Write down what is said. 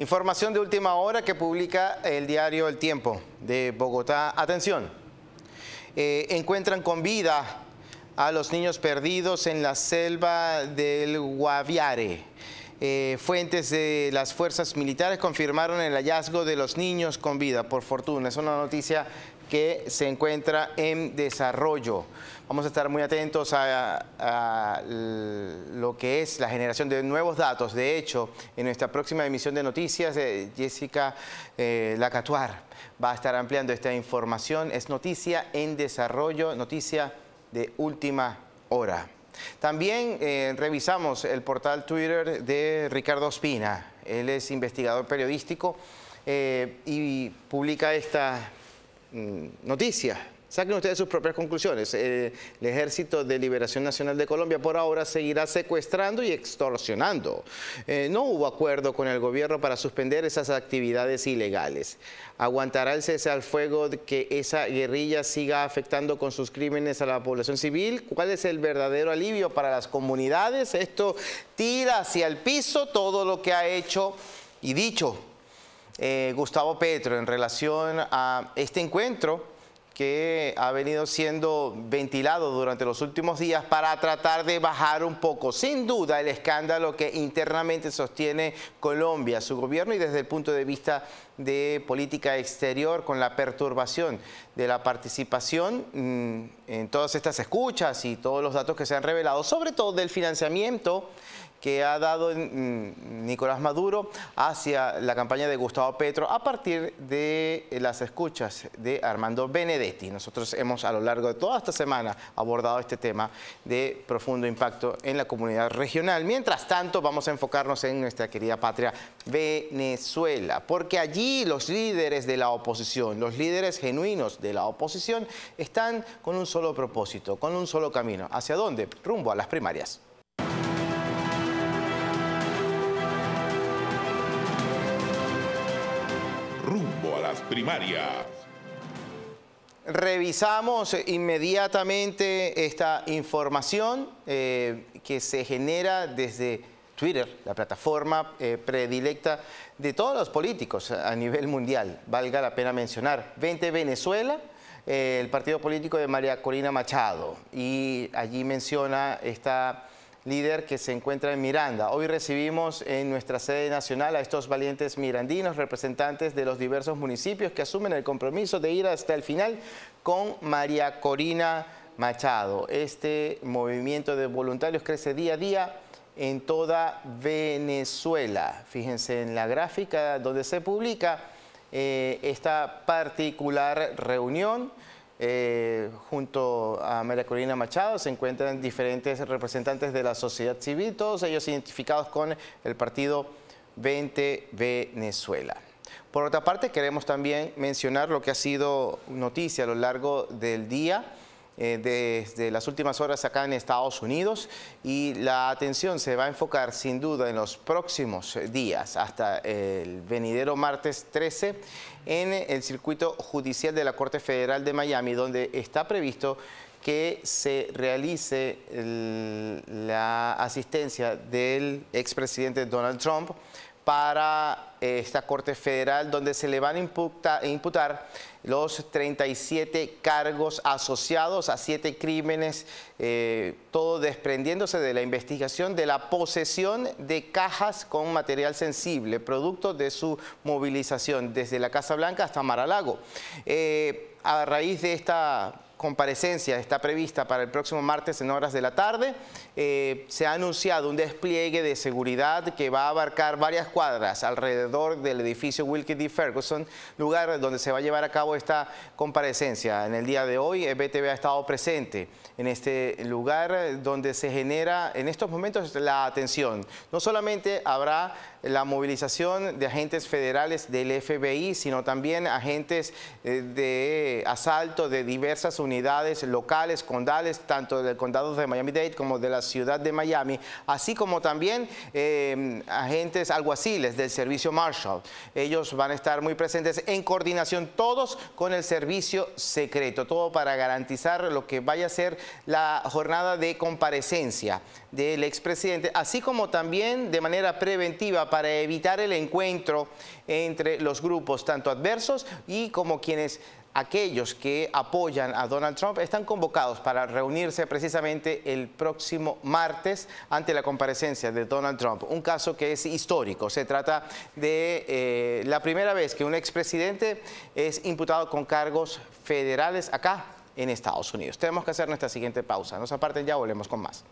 Información de última hora que publica el diario El Tiempo de Bogotá. Atención, eh, encuentran con vida a los niños perdidos en la selva del Guaviare. Eh, fuentes de las fuerzas militares confirmaron el hallazgo de los niños con vida, por fortuna. Es una noticia que se encuentra en desarrollo. Vamos a estar muy atentos a, lo que es la generación de nuevos datos. De hecho, en nuestra próxima emisión de noticias, eh, Jessica eh, Lacatuar va a estar ampliando esta información. Es noticia en desarrollo, noticia de última hora. También eh, revisamos el portal Twitter de Ricardo Ospina. Él es investigador periodístico y publica esta Mm, noticias. Saquen ustedes sus propias conclusiones. Eh, el Ejército de Liberación Nacional de Colombia por ahora seguirá secuestrando y extorsionando. Eh, no hubo acuerdo con el gobierno para suspender esas actividades ilegales. ¿Aguantará el cese al fuego de que esa guerrilla siga afectando con sus crímenes a la población civil? ¿Cuál es el verdadero alivio para las comunidades? Esto tira hacia el piso todo lo que ha hecho y dicho eh, Gustavo Petro en relación a este encuentro que ha venido siendo ventilado durante los últimos días para tratar de bajar un poco, sin duda, el escándalo que internamente sostiene Colombia, su gobierno y desde el punto de vista de política exterior con la perturbación de la participación mm, en todas estas escuchas y todos los datos que se han revelado, sobre todo del financiamiento que ha dado mm, Nicolás Maduro hacia la campaña de Gustavo Petro a partir de las escuchas de Armando Benedetti. Nosotros hemos a lo largo de toda esta semana abordado este tema de profundo impacto en la comunidad regional. Mientras tanto, vamos a enfocarnos en nuestra querida patria Venezuela, porque allí los líderes de la oposición, los líderes genuinos de la oposición, están con un solo propósito, con un solo camino. ¿Hacia dónde? Rumbo a las primarias. rumbo a las primarias. Revisamos inmediatamente esta información eh, que se genera desde Twitter, la plataforma eh, predilecta de todos los políticos a nivel mundial. Valga la pena mencionar, 20 Venezuela, eh, el partido político de María Corina Machado. Y allí menciona esta líder que se encuentra en Miranda. Hoy recibimos en nuestra sede nacional a estos valientes mirandinos, representantes de los diversos municipios que asumen el compromiso de ir hasta el final con María Corina Machado. Este movimiento de voluntarios crece día a día en toda Venezuela. Fíjense en la gráfica donde se publica eh, esta particular reunión. Eh, junto a María Corina Machado se encuentran diferentes representantes de la sociedad civil, todos ellos identificados con el partido 20 Venezuela. Por otra parte, queremos también mencionar lo que ha sido noticia a lo largo del día. Eh, desde las últimas horas acá en Estados Unidos y la atención se va a enfocar sin duda en los próximos días hasta el venidero martes 13 en el circuito judicial de la Corte Federal de Miami donde está previsto que se realice la asistencia del expresidente Donald Trump para eh, esta Corte Federal, donde se le van a imputar los 37 cargos asociados a siete crímenes, eh, todo desprendiéndose de la investigación de la posesión de cajas con material sensible, producto de su movilización desde la Casa Blanca hasta Maralago. Eh, a raíz de esta comparecencia está prevista para el próximo martes en horas de la tarde. Eh, se ha anunciado un despliegue de seguridad que va a abarcar varias cuadras alrededor del edificio Wilkie D. Ferguson, lugar donde se va a llevar a cabo esta comparecencia. En el día de hoy, eh, BTV ha estado presente en este lugar donde se genera en estos momentos la atención. No solamente habrá la movilización de agentes federales del FBI, sino también agentes eh, de asalto de diversas unidades locales, condales, tanto del condado de Miami-Dade como de las ciudad de Miami, así como también em, agentes alguaciles del servicio Marshall. Ellos van a estar muy presentes en coordinación todos con el servicio secreto, todo para garantizar lo que vaya a ser la jornada de comparecencia del expresidente, así como también de manera preventiva para evitar el encuentro entre los grupos, tanto adversos y como quienes aquellos que apoyan a Donald Trump están convocados para reunirse precisamente el próximo martes ante la comparecencia de Donald Trump, un caso que es histórico. Se trata de eh, la primera vez que un expresidente es imputado con cargos federales acá en Estados Unidos. Tenemos que hacer nuestra siguiente pausa. Nos aparten ya, volvemos con más.